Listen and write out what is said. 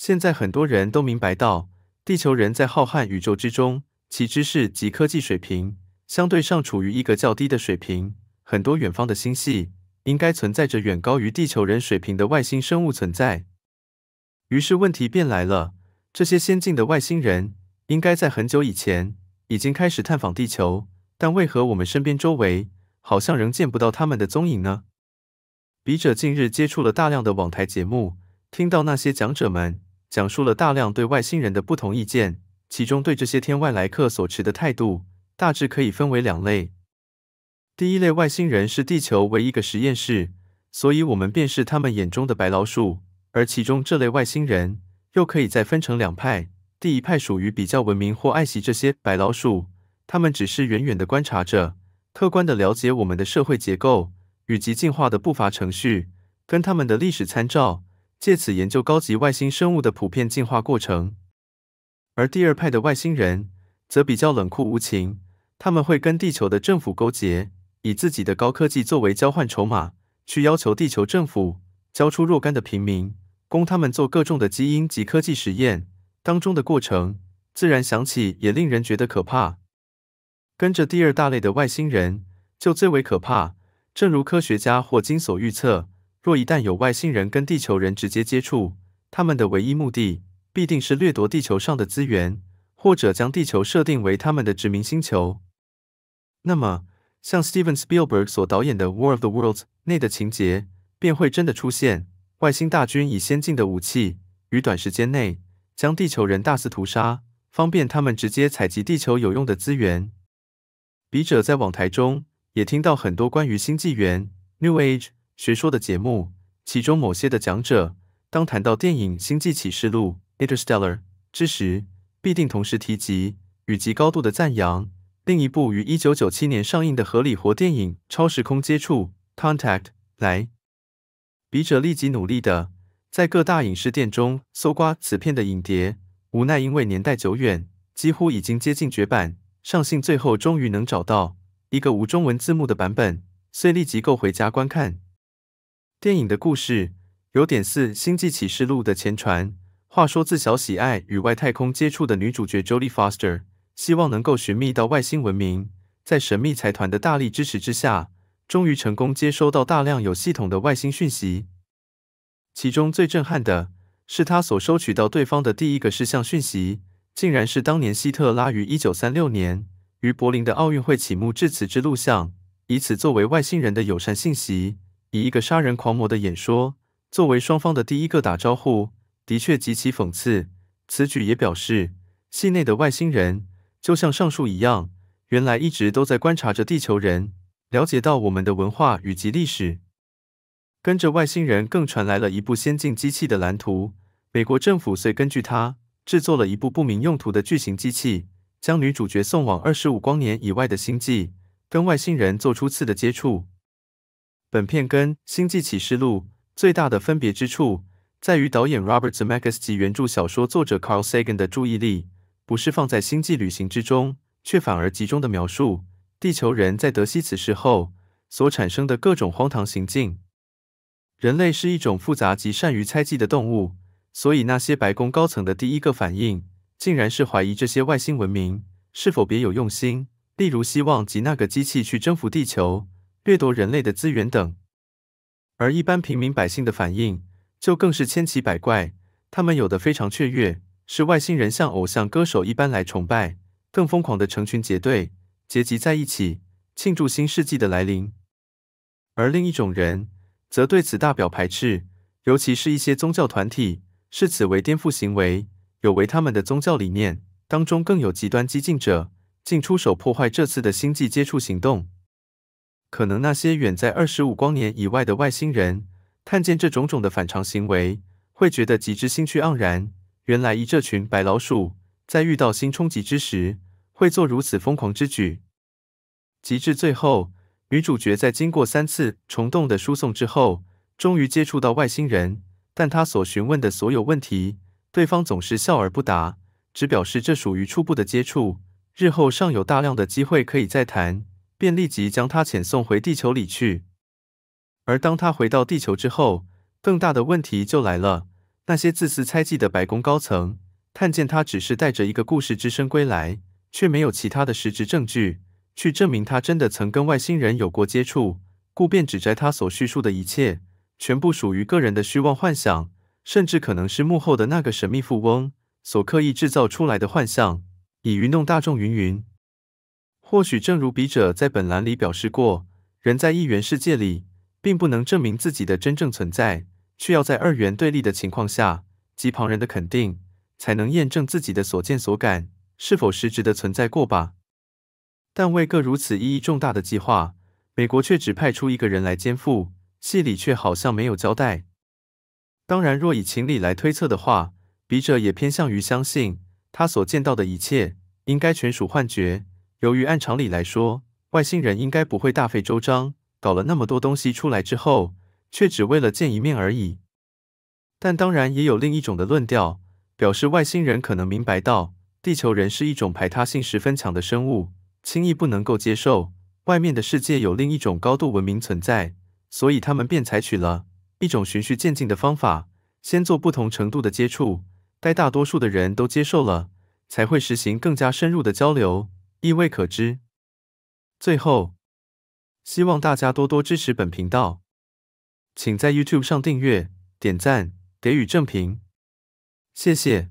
现在很多人都明白到，地球人在浩瀚宇宙之中，其知识及科技水平相对上处于一个较低的水平。很多远方的星系应该存在着远高于地球人水平的外星生物存在。于是问题便来了：这些先进的外星人应该在很久以前已经开始探访地球，但为何我们身边周围好像仍见不到他们的踪影呢？笔者近日接触了大量的网台节目，听到那些讲者们。讲述了大量对外星人的不同意见，其中对这些天外来客所持的态度大致可以分为两类。第一类外星人是地球唯一个实验室，所以我们便是他们眼中的白老鼠。而其中这类外星人又可以再分成两派。第一派属于比较文明或爱惜这些白老鼠，他们只是远远地观察着，客观地了解我们的社会结构以及进化的步伐、程序跟他们的历史参照。借此研究高级外星生物的普遍进化过程，而第二派的外星人则比较冷酷无情，他们会跟地球的政府勾结，以自己的高科技作为交换筹码，去要求地球政府交出若干的平民，供他们做各种的基因及科技实验。当中的过程自然想起，也令人觉得可怕。跟着第二大类的外星人就最为可怕，正如科学家霍金所预测。若一旦有外星人跟地球人直接接触，他们的唯一目的必定是掠夺地球上的资源，或者将地球设定为他们的殖民星球。那么，像 Steven Spielberg 所导演的《War of the Worlds》内的情节便会真的出现：外星大军以先进的武器，于短时间内将地球人大肆屠杀，方便他们直接采集地球有用的资源。笔者在网台中也听到很多关于新纪元 （New Age）。学说的节目，其中某些的讲者，当谈到电影《星际启示录》《Interstellar》之时，必定同时提及与其高度的赞扬。另一部于一九九七年上映的合理活电影《超时空接触》《Contact》来，笔者立即努力的在各大影视店中搜刮此片的影碟，无奈因为年代久远，几乎已经接近绝版。上信最后终于能找到一个无中文字幕的版本，遂立即购回家观看。电影的故事有点似《星际启示录》的前传。话说，自小喜爱与外太空接触的女主角 Jodie Foster，希望能够寻觅到外星文明。在神秘财团的大力支持之下，终于成功接收到大量有系统的外星讯息。其中最震撼的是，他所收取到对方的第一个事项讯息，竟然是当年希特拉于一九三六年于柏林的奥运会启幕致辞之录像，以此作为外星人的友善信息。以一个杀人狂魔的演说作为双方的第一个打招呼，的确极其讽刺。此举也表示，戏内的外星人就像上述一样，原来一直都在观察着地球人，了解到我们的文化以及历史。跟着外星人更传来了一部先进机器的蓝图，美国政府遂根据它制作了一部不明用途的巨型机器，将女主角送往二十五光年以外的星际，跟外星人做出次的接触。本片跟《星际启示录》最大的分别之处，在于导演 Robert Zemeckis 及原著小说作者 Carl Sagan 的注意力，不是放在星际旅行之中，却反而集中的描述地球人在得悉此事后所产生的各种荒唐行径。人类是一种复杂及善于猜忌的动物，所以那些白宫高层的第一个反应，竟然是怀疑这些外星文明是否别有用心，例如希望及那个机器去征服地球。掠夺人类的资源等，而一般平民百姓的反应就更是千奇百怪。他们有的非常雀跃，是外星人像偶像歌手一般来崇拜；更疯狂的成群结队结集在一起庆祝新世纪的来临。而另一种人则对此大表排斥，尤其是一些宗教团体视此为颠覆行为，有违他们的宗教理念。当中更有极端激进者，竟出手破坏这次的星际接触行动。可能那些远在二十五光年以外的外星人看见这种种的反常行为，会觉得极之兴趣盎然。原来一这群白老鼠在遇到新冲击之时，会做如此疯狂之举。极至最后，女主角在经过三次虫洞的输送之后，终于接触到外星人，但她所询问的所有问题，对方总是笑而不答，只表示这属于初步的接触，日后尚有大量的机会可以再谈。便立即将他遣送回地球里去。而当他回到地球之后，更大的问题就来了。那些自私猜忌的白宫高层，看见他只是带着一个故事之身归来，却没有其他的实质证据去证明他真的曾跟外星人有过接触，故便指摘他所叙述的一切，全部属于个人的虚妄幻想，甚至可能是幕后的那个神秘富翁所刻意制造出来的幻象，以愚弄大众云云。或许正如笔者在本栏里表示过，人在一元世界里并不能证明自己的真正存在，却要在二元对立的情况下及旁人的肯定，才能验证自己的所见所感是否实质的存在过吧。但为各如此意义重大的计划，美国却只派出一个人来肩负，戏里却好像没有交代。当然，若以情理来推测的话，笔者也偏向于相信他所见到的一切应该全属幻觉。由于按常理来说，外星人应该不会大费周章搞了那么多东西出来之后，却只为了见一面而已。但当然也有另一种的论调，表示外星人可能明白到地球人是一种排他性十分强的生物，轻易不能够接受外面的世界有另一种高度文明存在，所以他们便采取了一种循序渐进的方法，先做不同程度的接触，待大多数的人都接受了，才会实行更加深入的交流。亦未可知。最后，希望大家多多支持本频道，请在 YouTube 上订阅、点赞，给予正评，谢谢。